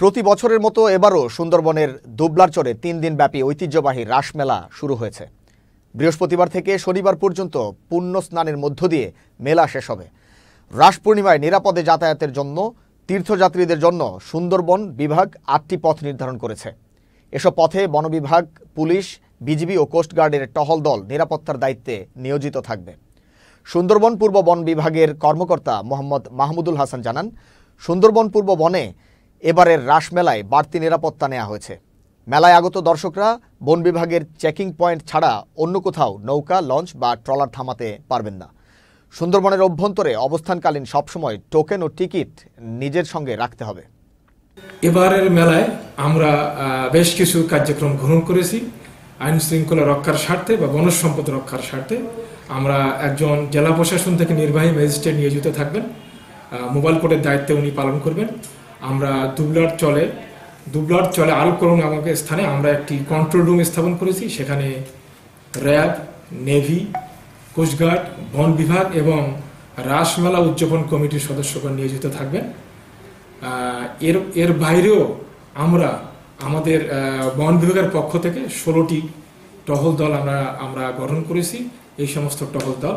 প্রতি বছরের মতো এবারও সুন্দরবনের চরে তিন দিনব্যাপী ঐতিহ্যবাহী রাসমেলা শুরু হয়েছে বৃহস্পতিবার থেকে শনিবার পর্যন্ত পুণ্য স্নানের মধ্য দিয়ে মেলা শেষ হবে রাস পূর্ণিমায় নিরাপদে যাতায়াতের জন্য তীর্থযাত্রীদের জন্য সুন্দরবন বিভাগ আটটি পথ নির্ধারণ করেছে এসব পথে বন বিভাগ পুলিশ বিজিবি ও কোস্টগার্ডের টহল দল নিরাপত্তার দায়িত্বে নিয়োজিত থাকবে সুন্দরবন পূর্ব বন বিভাগের কর্মকর্তা মোহাম্মদ মাহমুদুল হাসান জানান সুন্দরবন পূর্ব বনে এবারের রাসমেলায় বাড়তি নিরাপত্তা নেওয়া হয়েছে মেলায় আগত দর্শকরা বন বিভাগের চেকিং পয়েন্ট ছাড়া অন্য কোথাও নৌকা লঞ্চ বা ট্রলার থামাতে পারবেন না সুন্দরবনের অভ্যন্তরে অবস্থানকালীন সবসময় টোকেন ও টিকিট নিজের সঙ্গে রাখতে হবে এবারের মেলায় আমরা বেশ কিছু কার্যক্রম গ্রহণ করেছি আইন শৃঙ্খলা রক্ষার স্বার্থে বা বনজ সম্পদ রক্ষার স্বার্থে আমরা একজন জেলা প্রশাসন থেকে নির্বাহী ম্যাজিস্ট্রেট নিয়োজিত থাকবেন মোবাইল কোর্টের দায়িত্বে উনি পালন করবেন আমরা দুবলার চলে দুবলার চলে আরও করুন আমাকে স্থানে আমরা একটি কন্ট্রোল রুম স্থাপন করেছি সেখানে র্যাব নেভি কোস্টগার্ড বন বিভাগ এবং রাসমেলা উদযাপন কমিটির সদস্যগণ নিয়োজিত থাকবেন এর এর বাইরেও আমরা আমাদের বন বিভাগের পক্ষ থেকে ষোলোটি টহল দল আমরা আমরা গঠন করেছি এই সমস্ত টহল দল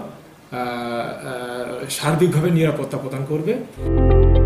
সার্বিকভাবে নিরাপত্তা প্রদান করবে